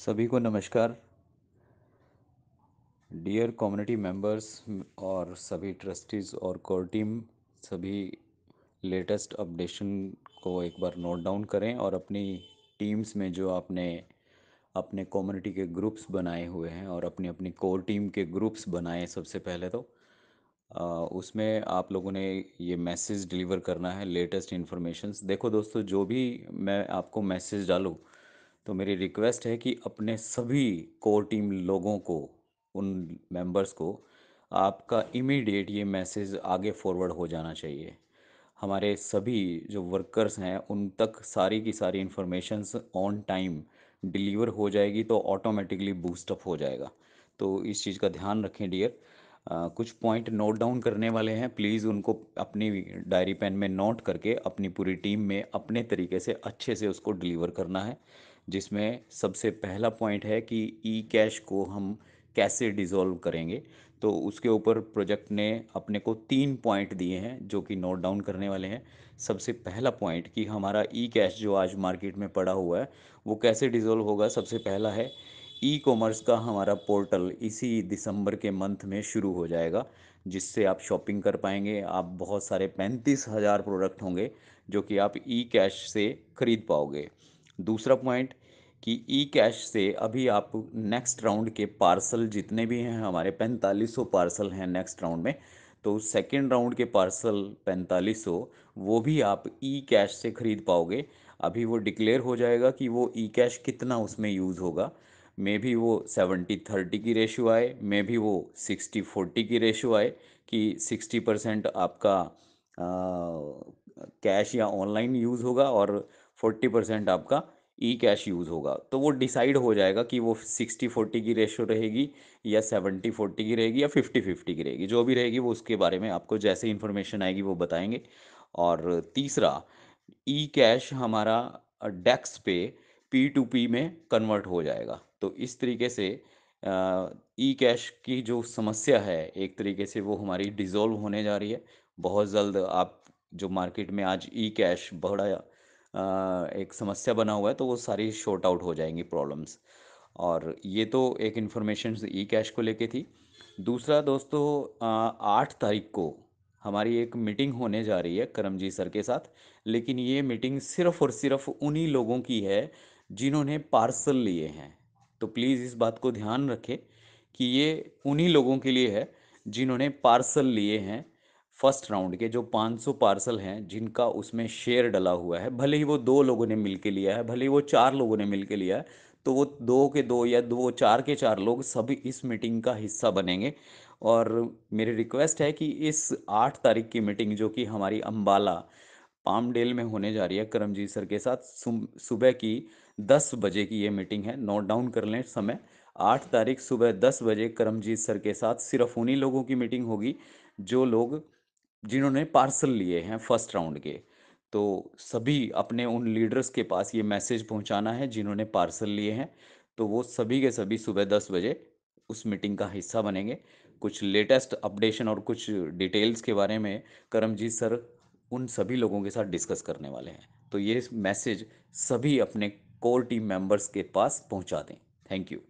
सभी को नमस्कार डियर कम्युनिटी मेंबर्स और सभी ट्रस्टीज़ और कोर टीम सभी लेटेस्ट अपडेशन को एक बार नोट डाउन करें और अपनी टीम्स में जो आपने अपने कम्युनिटी के ग्रुप्स बनाए हुए हैं और अपनी अपनी कोर टीम के ग्रुप्स बनाए सबसे पहले तो आ, उसमें आप लोगों ने ये मैसेज डिलीवर करना है लेटेस्ट इन्फॉर्मेशन देखो दोस्तों जो भी मैं आपको मैसेज डालूँ तो मेरी रिक्वेस्ट है कि अपने सभी कोर टीम लोगों को उन मेंबर्स को आपका इमीडिएट ये मैसेज आगे फॉरवर्ड हो जाना चाहिए हमारे सभी जो वर्कर्स हैं उन तक सारी की सारी इन्फॉर्मेशंस ऑन टाइम डिलीवर हो जाएगी तो ऑटोमेटिकली बूस्टअप हो जाएगा तो इस चीज़ का ध्यान रखें डियर कुछ पॉइंट नोट डाउन करने वाले हैं प्लीज़ उनको अपनी डायरी पेन में नोट करके अपनी पूरी टीम में अपने तरीके से अच्छे से उसको डिलीवर करना है जिसमें सबसे पहला पॉइंट है कि ई कैश को हम कैसे डिज़ोल्व करेंगे तो उसके ऊपर प्रोजेक्ट ने अपने को तीन पॉइंट दिए हैं जो कि नोट डाउन करने वाले हैं सबसे पहला पॉइंट कि हमारा ई कैश जो आज मार्केट में पड़ा हुआ है वो कैसे डिज़ोल्व होगा सबसे पहला है ई कॉमर्स का हमारा पोर्टल इसी दिसंबर के मंथ में शुरू हो जाएगा जिससे आप शॉपिंग कर पाएंगे आप बहुत सारे पैंतीस हज़ार प्रोडक्ट होंगे जो कि आप ई कैश से ख़रीद पाओगे दूसरा पॉइंट कि ई कैश से अभी आप नेक्स्ट राउंड के पार्सल जितने भी हैं हमारे पैंतालीस सौ पार्सल हैं नेक्स्ट राउंड में तो सेकेंड राउंड के पार्सल पैंतालीस सौ वो भी आप ई कैश से ख़रीद पाओगे अभी वो डिक्लेयर हो जाएगा कि वो ई कैश कितना उसमें यूज़ होगा मे भी वो सेवेंटी थर्टी की रेशो आए मे भी वो सिक्सटी फोर्टी की रेशो आए कि सिक्सटी परसेंट आपका कैश या ऑनलाइन यूज़ होगा और फोर्टी परसेंट आपका ई कैश यूज़ होगा तो वो डिसाइड हो जाएगा कि वो सिक्सटी फोर्टी की रेशो रहेगी या सेवेंटी फोर्टी की रहेगी या फिफ्टी फिफ्टी की रहेगी जो भी रहेगी वो उसके बारे में आपको जैसे इन्फॉर्मेशन आएगी वो बताएंगे और तीसरा ई कैश हमारा डेक्स पे पी टू पी में कन्वर्ट हो जाएगा तो इस तरीके से ई कैश की जो समस्या है एक तरीके से वो हमारी डिज़ोल्व होने जा रही है बहुत जल्द आप जो मार्केट में आज ई कैश बड़ा एक समस्या बना हुआ है तो वो सारी शॉर्ट आउट हो जाएंगी प्रॉब्लम्स और ये तो एक इन्फॉर्मेशन ई कैश को लेके थी दूसरा दोस्तों आठ तारीख को हमारी एक मीटिंग होने जा रही है करम जी सर के साथ लेकिन ये मीटिंग सिर्फ और सिर्फ उन्हीं लोगों की है जिन्होंने पार्सल लिए हैं तो प्लीज़ इस बात को ध्यान रखें कि ये उन्हीं लोगों के लिए है जिन्होंने पार्सल लिए हैं फर्स्ट राउंड के जो 500 पार्सल हैं जिनका उसमें शेयर डला हुआ है भले ही वो दो लोगों ने मिल के लिया है भले ही वो चार लोगों ने मिल के लिया है तो वो दो के दो या दो चार के चार लोग सभी इस मीटिंग का हिस्सा बनेंगे और मेरी रिक्वेस्ट है कि इस आठ तारीख की मीटिंग जो कि हमारी अम्बाला पामडेल में होने जा रही है करमजीत सर के साथ सुबह की दस बजे की ये मीटिंग है नोट डाउन कर लें समय आठ तारीख सुबह दस बजे करमजीत सर के साथ सिर्फ उन्हीं लोगों की मीटिंग होगी जो लोग जिन्होंने पार्सल लिए हैं फर्स्ट राउंड के तो सभी अपने उन लीडर्स के पास ये मैसेज पहुंचाना है जिन्होंने पार्सल लिए हैं तो वो सभी के सभी सुबह दस बजे उस मीटिंग का हिस्सा बनेंगे कुछ लेटेस्ट अपडेशन और कुछ डिटेल्स के बारे में करमजीत सर उन सभी लोगों के साथ डिस्कस करने वाले हैं तो ये मैसेज सभी अपने कोर टीम मेंबर्स के पास पहुंचा दें थैंक यू